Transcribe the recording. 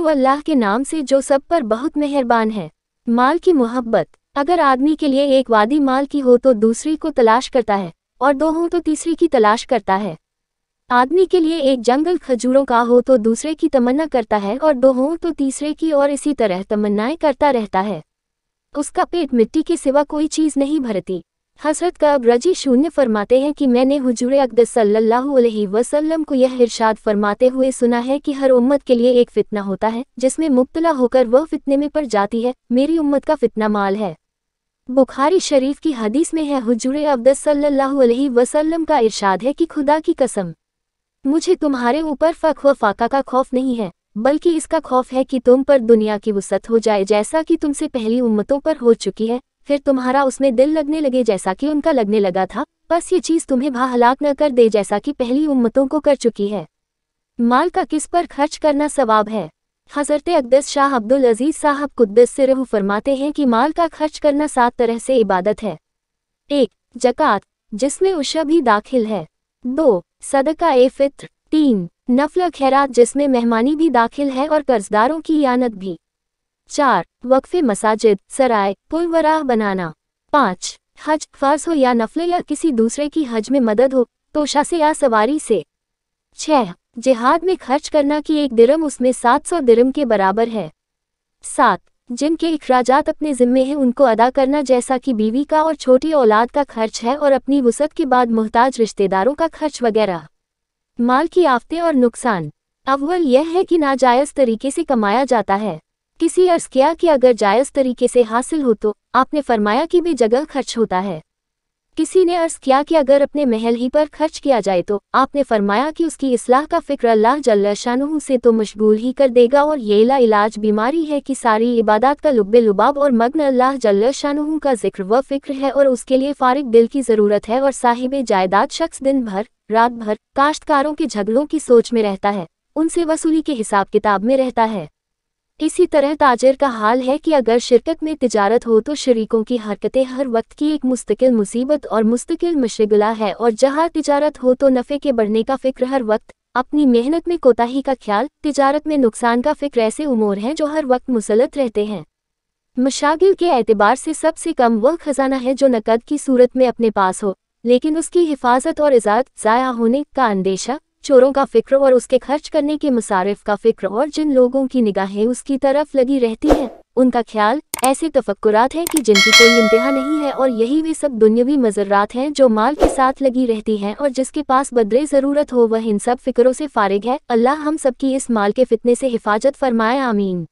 तो अल्लाह के नाम से जो सब पर बहुत मेहरबान है माल की मोहब्बत अगर आदमी के लिए एक वादी माल की हो तो दूसरी को तलाश करता है और दो हो तो तीसरी की तलाश करता है आदमी के लिए एक जंगल खजूरों का हो तो दूसरे की तमन्ना करता है और दो हो तो तीसरे की और इसी तरह तमन्नाएं करता रहता है उसका पेट मिट्टी के सिवा कोई चीज़ नहीं भरती हजरत का अब रजी शून्य फरमाते हैं कि मैंने हुजूर अकदस सल्लल्लाहु अलैहि वसल्लम को यह इरशाद फरमाते हुए सुना है कि हर उम्मत के लिए एक फ़ितना होता है जिसमें मुब्तला होकर वह फ़ितने में पड़ जाती है मेरी उम्मत का फ़ितना माल है बुखारी शरीफ की हदीस में है हुजूर अकदस सल्लल्लाहु अलैहि वसल्लम का इरशाद है कि खुदा की कसम मुझे तुम्हारे ऊपर फक व फाका का खौफ नहीं है बल्कि इसका खौफ है कि तुम पर दुनिया की वसत हो जाए जैसा कि तुमसे पहली उम्मतों पर हो चुकी है फिर तुम्हारा उसमें दिल लगने लगे जैसा कि उनका लगने लगा था बस ये चीज़ तुम्हें भा हलाक न कर दे जैसा कि पहली उम्मतों को कर चुकी है माल का किस पर खर्च करना सवाब है हजरत अकदस शाह अब्दुल अजीज साहब कुद्दस से रहू फरमाते हैं कि माल का खर्च करना सात तरह से इबादत है एक जकत जिसमें उषा भी दाखिल है दो सदका ए फित्र तीन नफल खैरात जिसमें मेहमानी भी दाखिल है और कर्जदारों की यानत भी चार वक्फे मसाजिद सराय पुलवराह बनाना पाँच हज फर्ज हो या नफले या किसी दूसरे की हज में मदद हो तो शासे या सवारी से छह जिहाद में खर्च करना कि एक दिरम उसमें सात सौ दिरम के बराबर है सात जिनके अखराजात अपने ज़िम्मे हैं उनको अदा करना जैसा कि बीवी का और छोटी औलाद का खर्च है और अपनी वसत के बाद मोहताज रिश्तेदारों का खर्च वगैरह माल की आफतें और नुकसान अव्वल यह है कि नाजायज़ तरीके से कमाया जाता है किसी अर्ज किया कि अगर जायज़ तरीके से हासिल हो तो आपने फरमाया कि भी जगह खर्च होता है किसी ने अर्ज किया कि अगर अपने महल ही पर खर्च किया जाए तो आपने फरमाया कि उसकी इसलाह का फिक्र अल्लाह जल्ला से तो मशगूल ही कर देगा और ये ला इलाज बीमारी है कि सारी इबादत का लुब्बे लुबाब और मग्न अल्लाह जल्ला का जिक्र व फिक्र है और उसके लिए फारिग दिल की ज़रूरत है और साहिब जायदाद शख्स दिन भर रात भर काश्तकारों के झगड़ों की सोच में रहता है उनसे वसूली के हिसाब किताब में रहता है इसी तरह ताजर का हाल है कि अगर शिरकत में तजारत हो तो शरीकों की हरकतें हर वक्त की एक मुस्तकिल मुसीबत और मुस्तकिल मशगला है और जहाँ तजारत हो तो नफ़े के बढ़ने का फ़िक्र हर वक्त अपनी मेहनत में कोताही का ख्याल तजारत में नुकसान का फ़िक्र ऐसे उमूर हैं जो हर वक्त मुसलत रहते हैं मशागिल के एतबार से सबसे कम वह खजाना है जो नकद की सूरत में अपने पास हो लेकिन उसकी हिफाजत और इजात ज़ाया होने का अंदेशा चोरों का फिक्र और उसके खर्च करने के मुसारफ़ का फिक्र और जिन लोगों की निगाहें उसकी तरफ लगी रहती हैं उनका ख्याल ऐसे तफक्कुरात हैं कि जिनकी कोई इंतहा नहीं है और यही वे सब दुनियावी मजरात हैं जो माल के साथ लगी रहती हैं और जिसके पास बदरे ज़रूरत हो वह इन सब फिक्रों से फारिग है अल्लाह हम सबकी इस माल के फितने से हिफाजत फरमाए आमीन